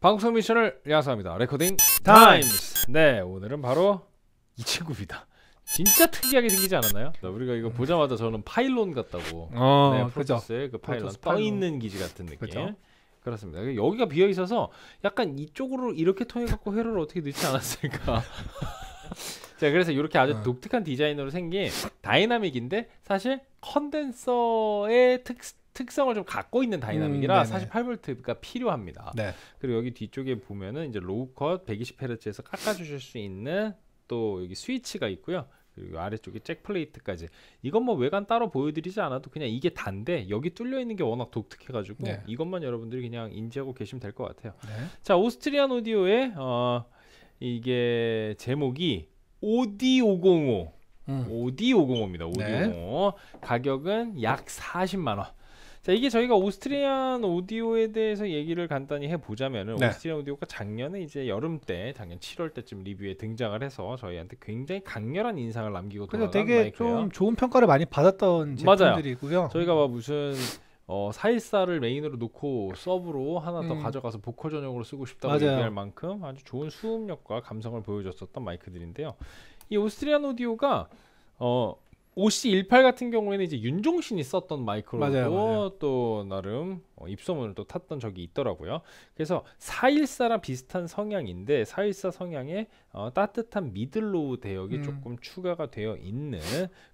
방송 미션을 야사합니다. 레코딩 타임스. 네, 오늘은 바로 이 친구입니다. 진짜 특이하게 생기지 않았나요? 우리가 이거 보자마자 저는 파일론 같다고. 어, 네, 프로토스의 그 파일론, 떠 있는 기지 같은 느낌. 그쵸? 그렇습니다. 여기가 비어 있어서 약간 이쪽으로 이렇게 통해 갖고 회로를 어떻게 넣지 않았을까. 자, 그래서 이렇게 아주 어. 독특한 디자인으로 생긴 다이나믹인데 사실 컨덴서의 특, 특성을 좀 갖고 있는 음, 다이나믹이라 음, 48V가 필요합니다. 네. 그리고 여기 뒤쪽에 보면은 이제 로우컷 120Hz에서 깎아 주실 수 있는 또 여기 스위치가 있고요. 그리고 아래쪽에 잭플레이트까지 이건 뭐 외관 따로 보여드리지 않아도 그냥 이게 단데 여기 뚫려 있는 게 워낙 독특해가지고 네. 이것만 여러분들이 그냥 인지하고 계시면 될 것 같아요. 네. 자 오스트리안 오디오의 어, 이게 제목이 오디 505 음. 오디 505입니다. 오디 네. 505 가격은 약 40만 원. 자 이게 저희가 오스트리안 오디오에 대해서 얘기를 간단히 해보자면 네. 오스트리안 오디오가 작년에 이제 여름 때 작년 7월 때쯤 리뷰에 등장을 해서 저희한테 굉장히 강렬한 인상을 남기고 그래서 되게 마이크예요. 좀 좋은 평가를 많이 받았던 제품들이고요 저희가 막 무슨 어, 414를 메인으로 놓고 서브로 하나 더 음. 가져가서 보컬 전용으로 쓰고 싶다고 맞아요. 얘기할 만큼 아주 좋은 수음력과 감성을 보여줬었던 마이크들인데요. 이 오스트리안 오디오가 어, OC18 같은 경우에는 이제 윤종신이 썼던 마이크로도 맞아요, 맞아요. 또 나름 어, 입소문을 또 탔던 적이 있더라고요. 그래서 414랑 비슷한 성향인데 414 성향에 어, 따뜻한 미들로우 대역이 음. 조금 추가가 되어 있는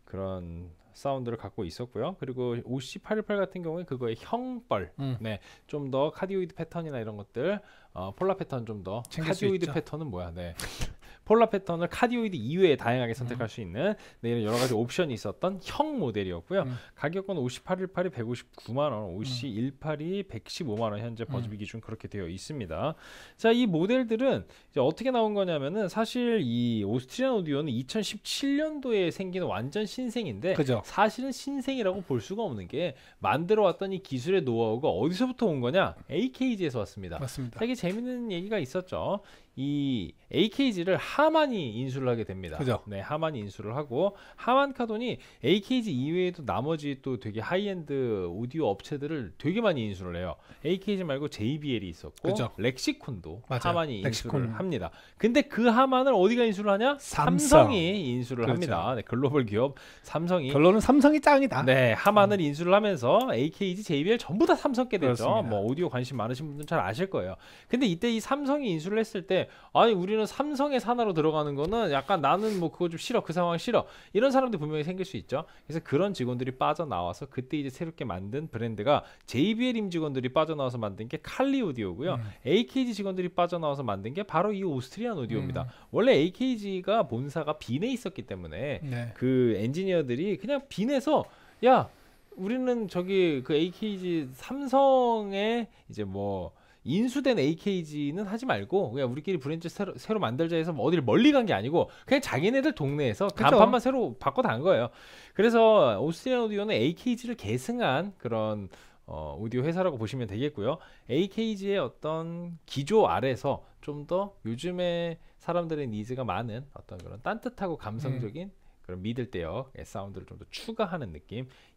그런 사운드를 갖고 있었고요. 그리고 OC818 같은 경우에 그거의 형벌, 음. 네, 좀 더 카디오이드 패턴이나 이런 것들, 어, 폴라 패턴 좀 더 카디오이드 패턴은 뭐야, 네. 폴라 패턴을 카디오이드 이외에 다양하게 선택할 음. 수 있는 네, 이런 여러 가지 옵션이 있었던 형 모델이었고요. 음. 가격은 5818이 159만 원, 5218이 115만 원 현재 버즈비 음. 기준 그렇게 되어 있습니다. 자, 이 모델들은 이제 어떻게 나온 거냐면은 사실 이 오스트리안 오디오는 2017년도에 생긴 완전 신생인데 그죠. 사실은 신생이라고 볼 수가 없는 게 만들어 왔던 이 기술의 노하우가 어디서부터 온 거냐? AKG에서 왔습니다. 맞습니다. 되게 재밌는 얘기가 있었죠. 이 AKG를 하만이 인수를 하게 됩니다. 그죠? 네, 하만이 인수를 하고 하만 카돈이 AKG 이외에도 나머지 또 되게 하이엔드 오디오 업체들을 되게 많이 인수를 해요. AKG 말고 JBL이 있었고 그죠. 렉시콘도 맞아요. 하만이 렉시콘. 인수를 합니다. 근데 그 하만을 어디가 인수를 하냐? 삼성. 이 인수를 그렇죠. 합니다. 네, 글로벌 기업 삼성이 결론은 삼성이 짱이다. 네, 하만을 음. 인수를 하면서 AKG, JBL 전부 다 삼성께 됐죠. 그렇습니다. 뭐 오디오 관심 많으신 분들은 잘 아실 거예요. 근데 이때 이 삼성이 인수를 했을 때 아니 우리는 삼성의 산하로 들어가는 거는 약간 나는 뭐 그거 좀 싫어 그 상황 싫어 이런 사람들 이 분명히 생길 수 있죠 그래서 그런 직원들이 빠져나와서 그때 이제 새롭게 만든 브랜드가 JBL 임직원들이 빠져나와서 만든 게 칼리 오디오고요 음. AKG 직원들이 빠져나와서 만든 게 바로 이 오스트리안 오디오입니다 음. 원래 AKG가 본사가 빈에 있었기 때문에 네. 그 엔지니어들이 그냥 빈에서 야 우리는 저기 그 AKG 삼성의 이제 뭐 인수된 AKG는 하지 말고 그냥 우리끼리 브랜드 새로, 새로 만들자 해서 뭐 어딜 멀리 간 게 아니고 그냥 자기네들 동네에서 간판만 새로 바꿔 단 거예요. 그래서 오스트리안 오디오는 AKG를 계승한 그런 어, 오디오 회사라고 보시면 되겠고요. AKG의 어떤 기조 아래서 좀 더 요즘에 사람들의 니즈가 많은 어떤 그런 딴뜻하고 감성적인 음. 그럼 믿을 때요 예, 사운드를 좀 더 추가하는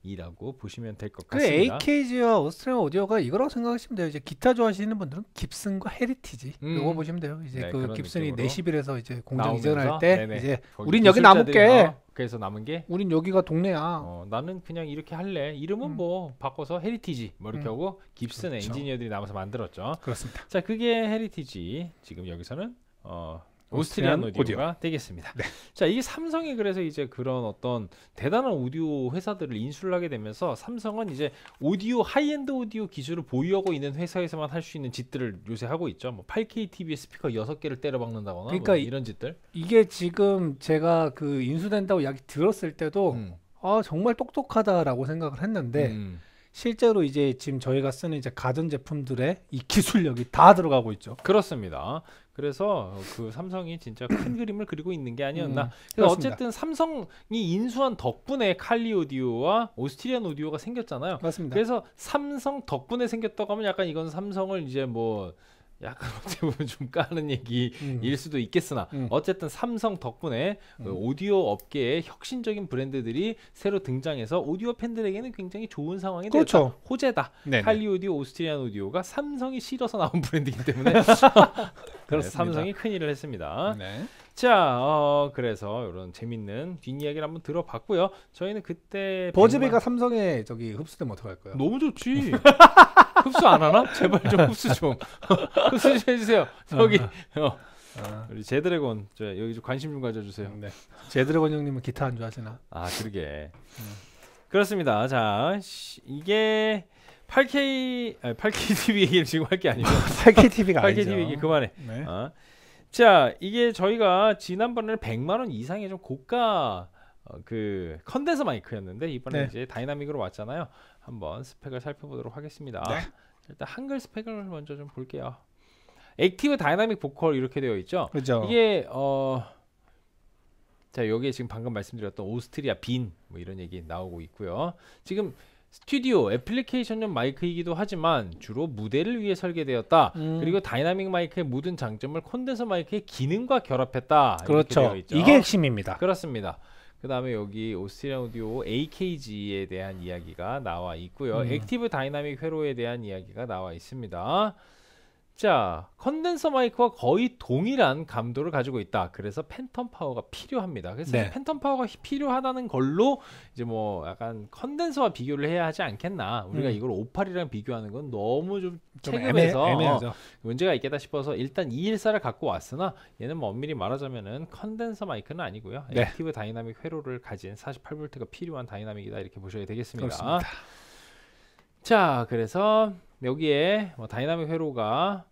느낌이라고 보시면 될 것 같습니다. 그 AKG와 오스트리아 오디오가 이거라고 생각하시면 돼요. 이제 기타 좋아하시는 분들은 깁슨과 헤리티지 음. 이거 보시면 돼요. 이제 네, 그 깁슨이 내시빌에서 이제 공장 이전할 때 네네. 이제 우린 여기 남을게. 어, 그래서 남은 게 우린 여기가 동네야. 어, 나는 그냥 이렇게 할래. 이름은 음. 뭐 바꿔서 헤리티지 뭐 이렇게 음. 하고 깁슨 그렇죠. 엔지니어들이 남아서 만들었죠. 그렇습니다. 자 그게 헤리티지 지금 여기서는 어 오스트리안, 오스 오디오가 오디오. 되겠습니다. 네. 자, 이게 삼성이 그래서 이제 그런 어떤 대단한 오디오 회사들을 인수를 하게 되면서 삼성은 이제 오디오 하이엔드 오디오 기술을 보유하고 있는 회사에서만 할 수 있는 짓들을 요새 하고 있죠. 뭐 8K TV 스피커 6개를 때려 박는다거나 뭐 그러니까 뭐 이런 짓들. 이게 지금 제가 그 인수된다고 이야기 들었을 때도 음. 아, 정말 똑똑하다라고 생각을 했는데 음. 실제로 이제 지금 저희가 쓰는 이제 가전 제품들의 이 기술력이 다 들어가고 있죠. 그렇습니다. 그래서 그 삼성이 진짜 큰 그림을 그리고 있는 게 아니었나. 음, 그래서 어쨌든 삼성이 인수한 덕분에 칼리 오디오와 오스트리안 오디오가 생겼잖아요. 맞습니다. 그래서 삼성 덕분에 생겼다고 하면 약간 이건 삼성을 이제 뭐 약간 어떻게 보면 좀 까는 얘기일 음. 수도 있겠으나 음. 어쨌든 삼성 덕분에 그 음. 오디오 업계의 혁신적인 브랜드들이 새로 등장해서 오디오 팬들에게는 굉장히 좋은 상황이 그렇죠. 됐다. 호재다. 네네. 할리 오디오, 오스트리안 오디오가 삼성이 실어서 나온 브랜드이기 때문에 그래서 삼성이 큰 일을 했습니다. 네. 자, 어, 그래서 이런 재밌는 뒷이야기를 한번 들어봤고요. 저희는 그때 버즈비가 100만... 삼성에 저기 흡수되면 어떡할 거야? 너무 좋지. 흡수 안 하나? 제발 좀 흡수 좀 흡수 좀 해주세요. 저기 어. 아. 우리 제드래곤 저 여기 좀 관심 좀 가져주세요. 네. 제드래곤 형님은 기타 안 좋아하시나? 아 그러게. 음. 그렇습니다. 자 시, 이게 8K 아니, 8K TV 얘기를 지금 할 게 아니고 8K TV가 8K 아니죠. 8K TV 얘기 그만해. 네. 어. 자 이게 저희가 지난번에 100만 원 이상의 좀 고가 어, 그 컨덴서 마이크였는데 이번에 네. 이제 다이나믹으로 왔잖아요. 한번 스펙을 살펴보도록 하겠습니다. 네. 일단 한글 스펙을 먼저 좀 볼게요. 액티브 다이나믹 보컬 이렇게 되어 있죠. 그죠. 이게 어 자, 여기에 지금 방금 말씀드렸던 오스트리아 빈 뭐 이런 얘기 나오고 있고요. 지금 스튜디오 애플리케이션용 마이크이기도 하지만 주로 무대를 위해 설계되었다. 음. 그리고 다이나믹 마이크의 모든 장점을 콘덴서 마이크의 기능과 결합했다. 그렇죠. 이게 핵심입니다. 그렇습니다. 그 다음에 여기 오스트리아 오디오 AKG에 대한 이야기가 나와 있고요. 음. 액티브 다이나믹 회로에 대한 이야기가 나와 있습니다. 자, 컨덴서 마이크와 거의 동일한 감도를 가지고 있다. 그래서 팬텀 파워가 필요합니다. 그래서 네. 팬텀 파워가 필요하다는 걸로 이제 뭐 약간 컨덴서와 비교를 해야 하지 않겠나. 우리가 음. 이걸 오팔이랑 비교하는 건 너무 좀, 좀 체급에서 애매, 애매하죠. 문제가 있겠다 싶어서 일단 214를 갖고 왔으나 얘는 뭐 엄밀히 말하자면은 컨덴서 마이크는 아니고요. 네. 액티브 다이나믹 회로를 가진 48V가 필요한 다이나믹이다 이렇게 보셔야 되겠습니다. 그렇습니다. 자, 그래서 여기에 뭐 다이나믹 회로가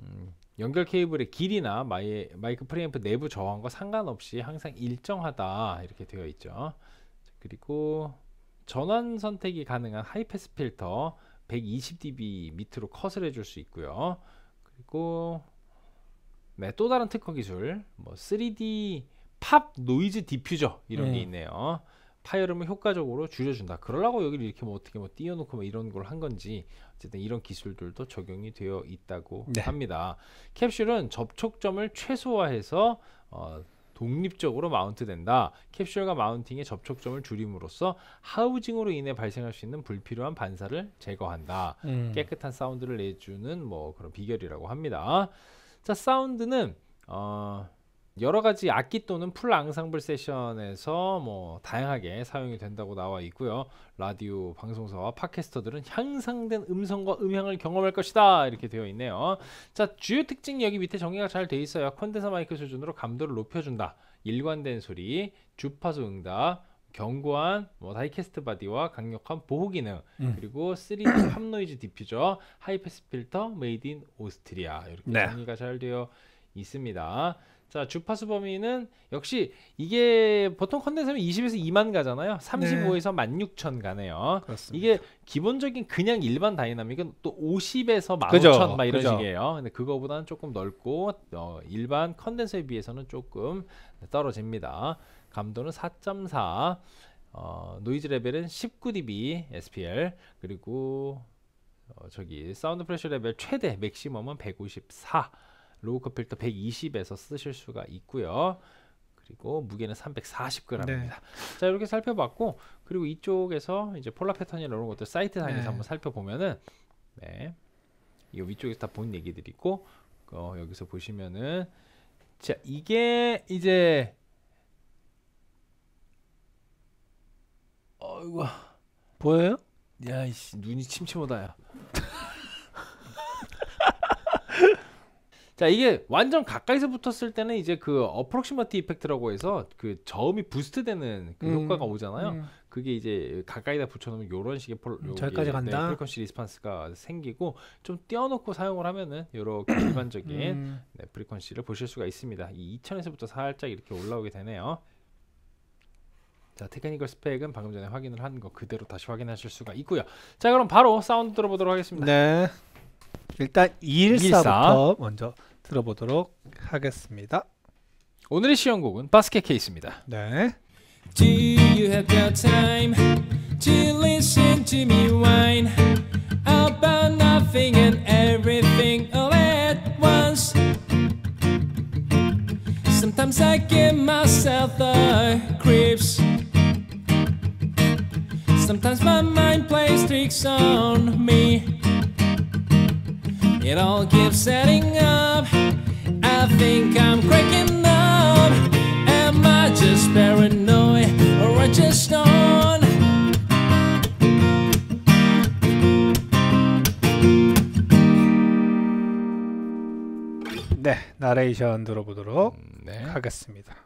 음, 연결 케이블의 길이나 마이, 마이크 프리앰프 내부 저항과 상관없이 항상 일정하다 이렇게 되어 있죠 그리고 전원 선택이 가능한 하이패스 필터 120dB 밑으로 컷을 해줄 수 있고요 그리고 네, 또 다른 특허 기술 뭐 3D 팝 노이즈 디퓨저 이런 네. 게 있네요 파열음을 효과적으로 줄여준다. 그러려고 여기를 이렇게 뭐 어떻게 뭐 띄워놓고 뭐 이런 걸 한 건지 어쨌든 이런 기술들도 적용이 되어 있다고 네. 합니다. 캡슐은 접촉점을 최소화해서 어, 독립적으로 마운트된다. 캡슐과 마운팅의 접촉점을 줄임으로써 하우징으로 인해 발생할 수 있는 불필요한 반사를 제거한다. 음. 깨끗한 사운드를 내주는 뭐 그런 비결이라고 합니다. 자, 사운드는 어, 여러 가지 악기 또는 풀 앙상블 세션에서 뭐 다양하게 사용이 된다고 나와 있고요. 라디오 방송사와 팟캐스터들은 향상된 음성과 음향을 경험할 것이다 이렇게 되어 있네요. 자 주요 특징 여기 밑에 정의가 잘돼 있어요. 콘덴서 마이크 수준으로 감도를 높여준다. 일관된 소리, 주파수 응답, 견고한 뭐 다이캐스트 바디와 강력한 보호 기능 음. 그리고 3D 팝노이즈 디퓨저 하이패스 필터 메이드 인 오스트리아 이렇게 네. 정리가 잘 되어 있습니다. 자 주파수 범위는 역시 이게 보통 컨덴서면 20에서 2만 가잖아요. 35에서 네. 16,000 가네요. 그렇습니다. 이게 기본적인 그냥 일반 다이나믹은 또 50에서 15,000 막 이런 그죠. 식이에요. 근데 그거보다는 조금 넓고 어, 일반 컨덴서에 비해서는 조금 떨어집니다. 감도는 4.4, 어, 노이즈 레벨은 19dB SPL 그리고 어, 저기 사운드 프레셔 레벨 최대 맥시멈은 154. 로우커필터 120에서 쓰실 수가 있고요. 그리고 무게는 340g입니다. 네. 자 이렇게 살펴봤고 그리고 이쪽에서 이제 폴라 패턴이나 이런 것들 사이트 상에서 네. 한번 살펴보면은 네. 이 위쪽에서 다본 얘기들이 있고 어, 여기서 보시면은 자 이게 이제 어이구 보여요? 야이씨 눈이 침침하다야. 자 이게 완전 가까이서 붙었을 때는 이제 그 어프록시머티 이펙트라고 해서 그 저음이 부스트되는 그 음, 효과가 오잖아요. 음. 그게 이제 가까이다 붙여놓으면 요런 식의 폴, 음, 저기까지 간다. 네, 프리퀀시 리스판스가 생기고 좀 띄워놓고 사용을 하면은 요렇게 일반적인 음. 네, 프리퀀시를 보실 수가 있습니다. 이 2000에서부터 살짝 이렇게 올라오게 되네요. 자, 테크니컬 스펙은 방금 전에 확인을 한 거 그대로 다시 확인하실 수가 있고요. 자, 그럼 바로 사운드 들어보도록 하겠습니다. 네. 일단 214부터 214. 먼저 들어보도록 하겠습니다. 오늘의 시연곡은 바스켓 케이스입니다. 네. Do you have the time to listen to me whine about nothing and everything all at once? Sometimes I give myself the creeps. Sometimes my mind plays tricks on me. It all keeps setting up. I think I'm cracking up. Am I just paranoid or I just on? 네, 나레이션 들어보도록 네. 하겠습니다.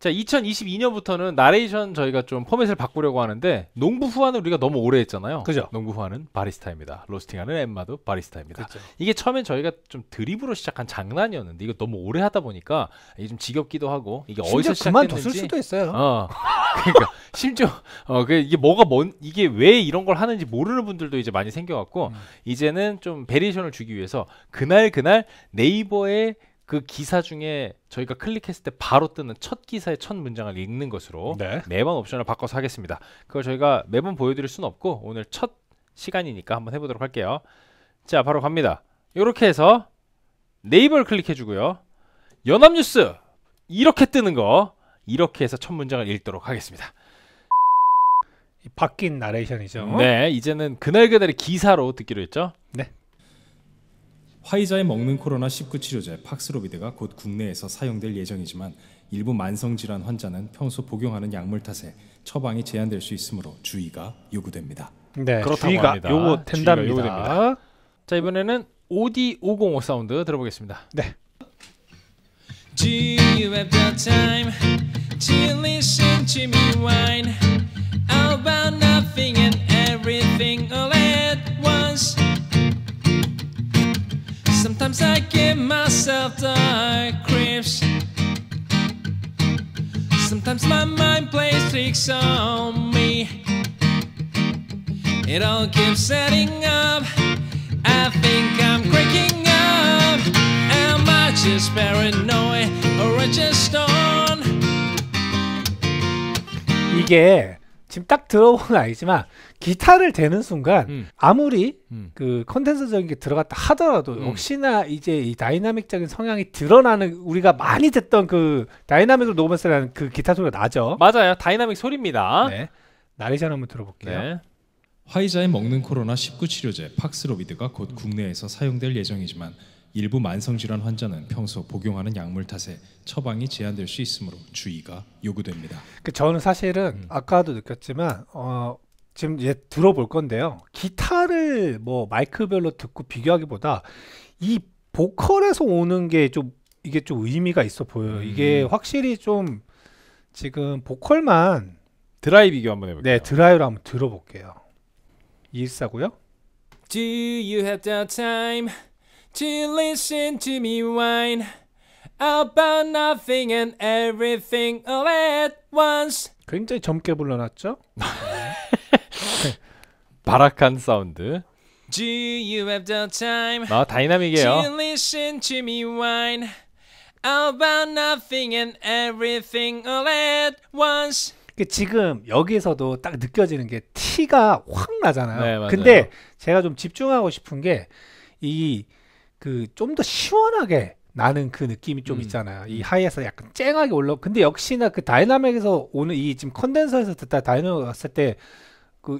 자, 2022년부터는 나레이션 저희가 좀 포맷을 바꾸려고 하는데 농부 후환을 우리가 너무 오래 했잖아요. 그죠? 농부 후환은 바리스타입니다. 로스팅하는 엠마도 바리스타입니다. 그쵸. 이게 처음엔 저희가 좀 드립으로 시작한 장난이었는데 이거 너무 오래 하다 보니까 이게 좀 지겹기도 하고 이게 어디서 시작했는지 그만뒀을 수도 있어요. 어. 그러니까 심지어 어, 그 이게 뭐가 뭔 이게 왜 이런 걸 하는지 모르는 분들도 이제 많이 생겨갖고 음. 이제는 좀 베리에이션을 주기 위해서 그날 그날 네이버에 그 기사 중에 저희가 클릭했을 때 바로 뜨는 첫 기사의 첫 문장을 읽는 것으로 네. 매번 옵션을 바꿔서 하겠습니다. 그걸 저희가 매번 보여드릴 수는 없고 오늘 첫 시간이니까 한번 해보도록 할게요. 자 바로 갑니다. 이렇게 해서 네이버를 클릭해주고요. 연합뉴스 이렇게 뜨는 거 이렇게 해서 첫 문장을 읽도록 하겠습니다. 바뀐 나레이션이죠. 네, 이제는 그날 그날의 기사로 듣기로 했죠. 화이자의 먹는 코로나19 치료제 팍스로비드가 곧 국내에서 사용될 예정이지만 일부 만성질환 환자는 평소 복용하는 약물 탓에 처방이 제한될 수 있으므로 주의가 요구됩니다. 네, 주의가 요거 된답니다. 요구됩니다. 자 이번에는 OD 505 사운드 들어보겠습니다. 네. Sometimes I give myself the creeps. Sometimes my mind plays tricks on me. It all keeps setting up. I think I'm cracking up. Am I just paranoid or I just on? 이게 지금 딱들어건아니지만 기타를 대는 순간 음. 아무리 음. 그 컨텐츠적인 게 들어갔다 하더라도 음. 역시나 이제 이 다이나믹적인 성향이 드러나는 우리가 많이 듣던 그 다이나믹을 녹음했을 라는그 기타 소리가 나죠. 맞아요. 다이나믹 소리입니다. 네. 나레이션 한번 들어볼게요. 네. 화이자의 먹는 코로나 19 치료제 팍스로비드가 곧 국내에서 사용될 예정이지만 일부 만성질환 환자는 평소 복용하는 약물 탓에 처방이 제한될 수 있으므로 주의가 요구됩니다. 그 저는 사실은 음. 아까도 느꼈지만 어, 지금 이제 들어볼 건데요. 기타를 뭐 마이크별로 듣고 비교하기보다 이 보컬에서 오는 게 좀 이게 좀 의미가 있어 보여요. 음. 이게 확실히 좀 지금 보컬만 드라이 비교 한번 해볼게요. 네, 드라이로 한번 들어볼게요. 이사고요 Do you have the time? to listen to me whine about nothing and everything all at once. 굉장히 젊게 불러놨죠? 바락한 사운드. Do you have the time? 아 다이나믹이에요. To listen to me whine about nothing and everything all at once. 지금 여기에서도 딱 느껴지는 게 티가 확 나잖아요. 네, 근데 제가 좀 집중하고 싶은 게이 그좀더 시원하게 나는 그 느낌이 좀 음. 있잖아요. 이 음. 하이에서 약간 쨍하게 올라. 근데 역시나 그 다이나믹에서 오는 이 지금 컨덴서에서 듣다 다이나믹 왔을 때 그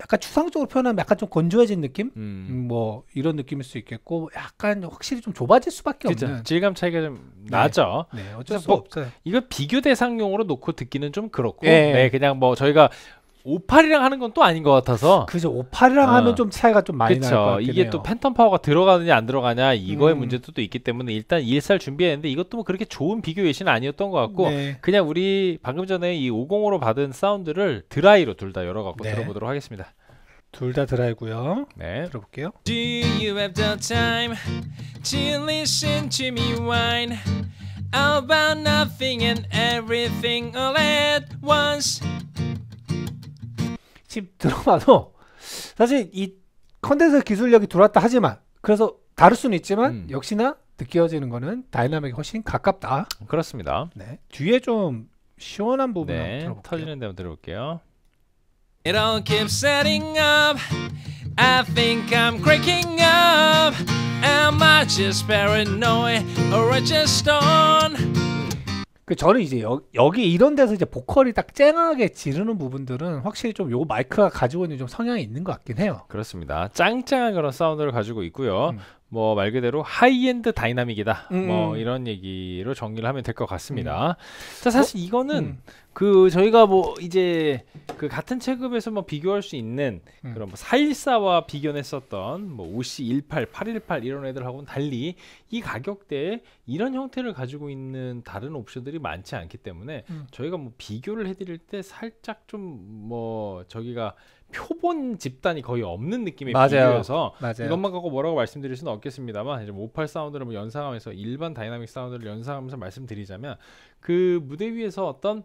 약간 추상적으로 표현하면 약간 좀 건조해진 느낌? 음. 음. 뭐 이런 느낌일 수 있겠고 약간 확실히 좀 좁아질 수밖에 그쵸. 없는 질감 차이가 좀 네. 나죠. 네, 어쩔 수뭐 없어요. 이거 비교 대상용으로 놓고 듣기는 좀 그렇고, 예. 네, 그냥 뭐 저희가 58이랑 하는 건 또 아닌 것 같아서 그죠 58이랑 어. 하면 좀 차이가 좀 많이 날 것 같아요 이게 또 팬텀 파워가 들어가느냐 안 들어가냐 이거의 음. 문제도 또 있기 때문에 일단 e s 준비했는데 이것도 뭐 그렇게 좋은 비교 예시는 아니었던 것 같고 네. 그냥 우리 방금 전에 이 50으로 받은 사운드를 드라이로 둘 다 열어갖고 네. 들어보도록 하겠습니다 둘 다 드라이고요 네 들어볼게요 Do you have the time to listen to me whine about nothing and everything all at once 팁 들어봐도 사실 이 컨덴서 기술력이 들어다 하지만 그래서 다를 수는 있지만 음. 역시나 느껴지는 거는 다이나믹이 훨씬 가깝다. 그렇습니다. 네. 뒤에 좀 시원한 부분 네, 들어볼게요. 터지는 데한 들어볼게요. It all keeps setting up. I think I'm cracking up. Am I just paranoid or just on? 그 저는 이제 여, 여기 이런 데서 이제 보컬이 딱 쨍하게 지르는 부분들은 확실히 좀 요 마이크가 가지고 있는 좀 성향이 있는 것 같긴 해요. 그렇습니다. 짱짱한 그런 사운드를 가지고 있고요. 음. 뭐말 그대로 하이엔드 다이나믹이다. 뭐 음. 뭐 이런 얘기로 정리를 하면 될 것 같습니다. 음. 자, 사실 어? 이거는 음. 그 저희가 뭐 이제 그 같은 체급에서 뭐 비교할 수 있는 음. 그런 뭐사일사와 비교했었던 뭐 OC18, 818 뭐 이런 애들하고는 달리 이 가격대에 이런 형태를 가지고 있는 다른 옵션들이 많지 않기 때문에 음. 저희가 뭐 비교를 해드릴 때 살짝 좀 뭐 저기가 표본 집단이 거의 없는 느낌의 맞아요. 비교여서 맞아요. 이것만 갖고 뭐라고 말씀드릴 수는 없겠습니다만 이제 58 사운드를 뭐 연상하면서 일반 다이나믹 사운드를 연상하면서 말씀드리자면 그 무대 위에서 어떤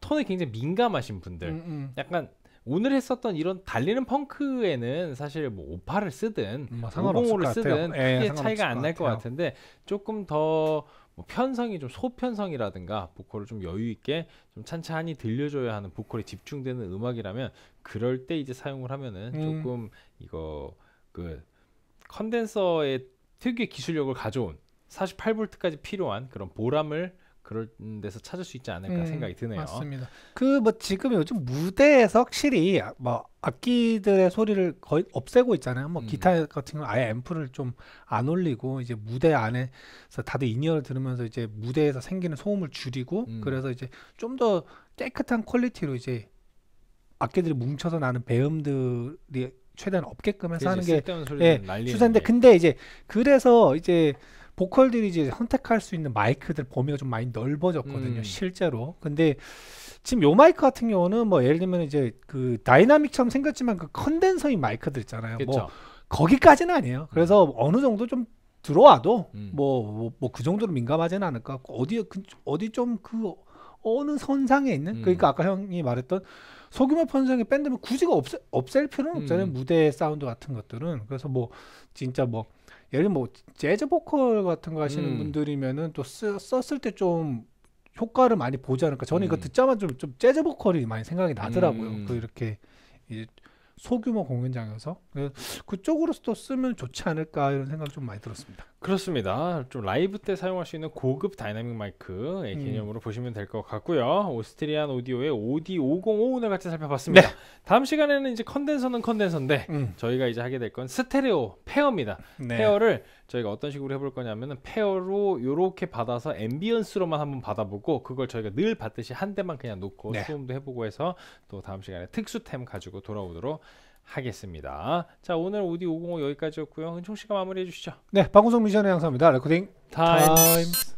톤에 굉장히 민감하신 분들 음, 음. 약간 오늘 했었던 이런 달리는 펑크에는 사실 뭐오팔을 쓰든 음, 뭐 505를 뭐 쓰든 예, 크게 차이가 안 날 것 같은데 조금 더뭐 편성이 좀 소편성이라든가 보컬을 좀 여유 있게 좀 찬찬히 들려줘야 하는 보컬에 집중되는 음악이라면 그럴 때 이제 사용을 하면은 음. 조금 이거 그 컨덴서의 특유의 기술력을 가져온 48V까지 필요한 그런 보람을 그런 데서 찾을 수 있지 않을까 음, 생각이 드네요. 맞습니다. 그 뭐 지금 요즘 무대에서 확실히 뭐 악기들의 소리를 거의 없애고 있잖아요. 뭐 음. 기타 같은 건 아예 앰프를 좀 안 올리고 이제 무대 안에서 다들 인이어를 들으면서 이제 무대에서 생기는 소음을 줄이고 음. 그래서 이제 좀 더 깨끗한 퀄리티로 이제 악기들이 뭉쳐서 나는 배음들이 최대한 없게끔 해서 하는 게 예, 추세인데 근데 이제 그래서 이제 보컬들이 이제 선택할 수 있는 마이크들 범위가 좀 많이 넓어졌거든요, 음. 실제로. 근데 지금 요 마이크 같은 경우는 뭐 예를 들면 이제 그 다이나믹처럼 생겼지만 그 컨덴서인 마이크들 있잖아요. 뭐 그쵸. 뭐 거기까지는 아니에요. 그래서 음. 어느 정도 좀 들어와도 음. 뭐뭐그 뭐 정도로 민감하지는 않을 까 어디 그, 어디 좀 그 어느 선상에 있는 음. 그러니까 아까 형이 말했던 소규모 편성의 밴드면 굳이 없애, 없앨 필요는 없잖아요 음. 무대 사운드 같은 것들은 그래서 뭐 진짜 뭐 예를 뭐 재즈 보컬 같은 거 하시는 음. 분들이면은 또 쓰, 썼을 때 좀 효과를 많이 보지 않을까 저는 음. 이거 듣자마자 좀, 좀 재즈 보컬이 많이 생각이 나더라고요 음. 그 이렇게 소규모 공연장에서 그 그쪽으로서도 쓰면 좋지 않을까 이런 생각이 좀 많이 들었습니다. 그렇습니다. 좀 라이브 때 사용할 수 있는 고급 다이나믹 마이크의 음. 개념으로 음. 보시면 될 것 같고요. 오스트리안 오디오의 OD 5 0 5 오늘 같이 살펴봤습니다. 네. 다음 시간에는 이제 컨덴서는 컨덴서인데 음. 저희가 이제 하게 될 건 스테레오 페어입니다. 네. 페어를 저희가 어떤 식으로 해볼 거냐면은 페어로 요렇게 받아서 앰비언스로만 한번 받아보고 그걸 저희가 늘 받듯이 한 대만 그냥 놓고 네. 수음도 해보고 해서 또 다음 시간에 특수템 가지고 돌아오도록 하겠습니다. 자 오늘 오디505 여기까지였고요. 은총 씨가 마무리해 주시죠. 네, 박우성 미션의 양사입니다. 레코딩 타임. 타임.